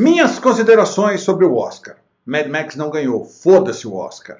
Minhas considerações sobre o Oscar. Mad Max não ganhou, foda-se o Oscar.